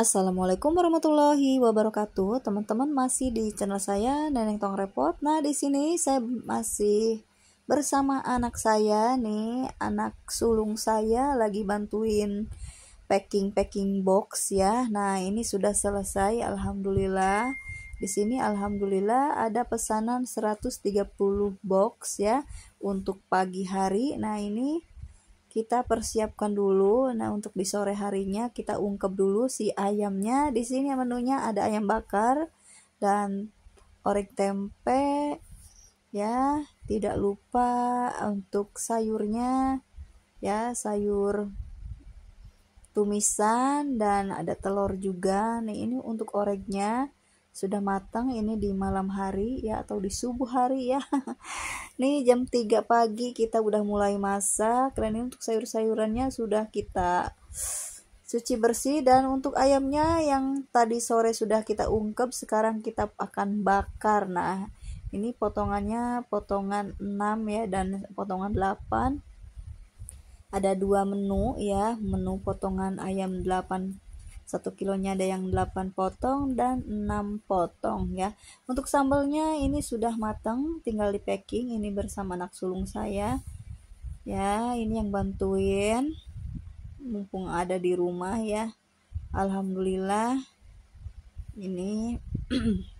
Assalamualaikum warahmatullahi wabarakatuh. Teman-teman masih di channel saya Neneng Tong Repot. Nah, di sini saya masih bersama anak saya nih, anak sulung saya lagi bantuin packing-packing box ya. Nah, ini sudah selesai alhamdulillah. Di sini alhamdulillah ada pesanan 130 box ya untuk pagi hari. Nah, ini kita persiapkan dulu. Nah, untuk di sore harinya kita ungkep dulu si ayamnya. Di sini menunya ada ayam bakar dan orek tempe ya. Tidak lupa untuk sayurnya ya, sayur tumisan dan ada telur juga. Nih, ini untuk oreknya sudah matang ini di malam hari ya atau di subuh hari ya nih jam 3 pagi kita udah mulai masak dan ini untuk sayur-sayurannya sudah kita cuci bersih dan untuk ayamnya yang tadi sore sudah kita ungkep sekarang kita akan bakar nah ini potongannya potongan 6 ya dan potongan 8 ada dua menu ya menu potongan ayam 8 satu kilonya ada yang 8 potong dan 6 potong ya untuk sambalnya ini sudah matang tinggal di packing ini bersama anak sulung saya ya ini yang bantuin mumpung ada di rumah ya Alhamdulillah ini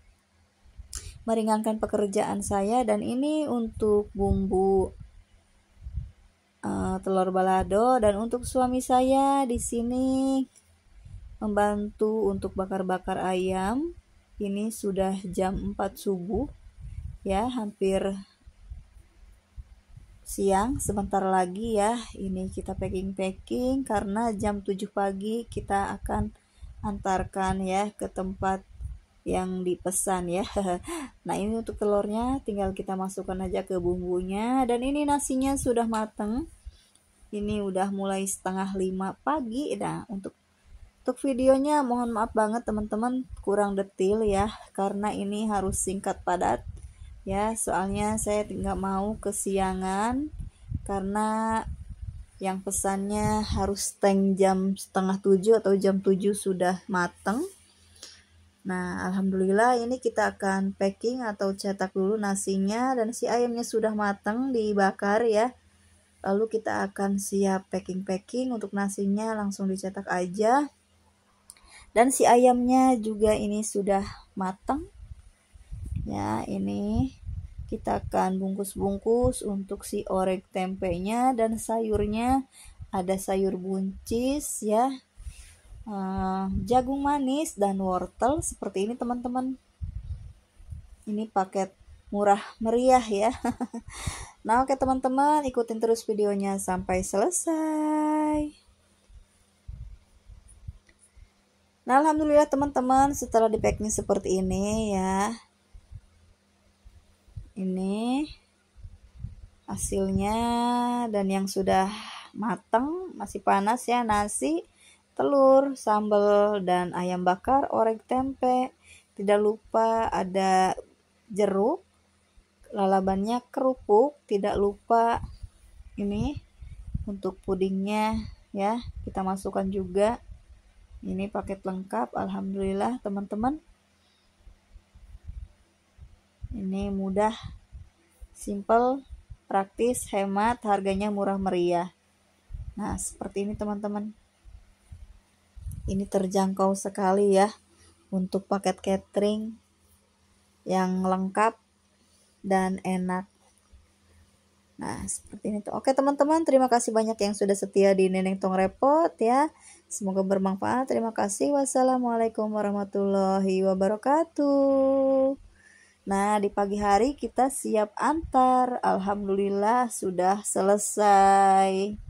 meringankan pekerjaan saya dan ini untuk bumbu uh, telur balado dan untuk suami saya di sini membantu untuk bakar-bakar ayam. Ini sudah jam 4 subuh. Ya, hampir siang sebentar lagi ya. Ini kita packing-packing karena jam 7 pagi kita akan antarkan ya ke tempat yang dipesan ya nah ini untuk telurnya tinggal kita masukkan aja ke bumbunya dan ini nasinya sudah mateng ini udah mulai setengah lima pagi nah untuk untuk videonya mohon maaf banget teman-teman kurang detil ya karena ini harus singkat padat ya soalnya saya nggak mau kesiangan karena yang pesannya harus tank jam setengah tujuh atau jam tujuh sudah mateng Nah, alhamdulillah ini kita akan packing atau cetak dulu nasinya dan si ayamnya sudah mateng dibakar ya. Lalu kita akan siap packing-packing untuk nasinya langsung dicetak aja dan si ayamnya juga ini sudah matang ya ini kita akan bungkus-bungkus untuk si orek tempenya dan sayurnya ada sayur buncis ya uh, jagung manis dan wortel seperti ini teman-teman ini paket murah meriah ya nah oke teman-teman ikutin terus videonya sampai selesai Nah, alhamdulillah teman-teman, setelah di packing seperti ini ya. Ini hasilnya dan yang sudah matang, masih panas ya nasi, telur, sambal dan ayam bakar, orek tempe. Tidak lupa ada jeruk, lalabannya kerupuk, tidak lupa ini untuk pudingnya ya, kita masukkan juga ini paket lengkap, alhamdulillah teman-teman. Ini mudah, simple, praktis, hemat, harganya murah meriah. Nah, seperti ini teman-teman. Ini terjangkau sekali ya untuk paket catering yang lengkap dan enak. Nah, seperti ini tuh. Oke, teman-teman, terima kasih banyak yang sudah setia di Neneng Tong Repot ya. Semoga bermanfaat. Terima kasih. Wassalamualaikum warahmatullahi wabarakatuh. Nah, di pagi hari kita siap antar. Alhamdulillah sudah selesai.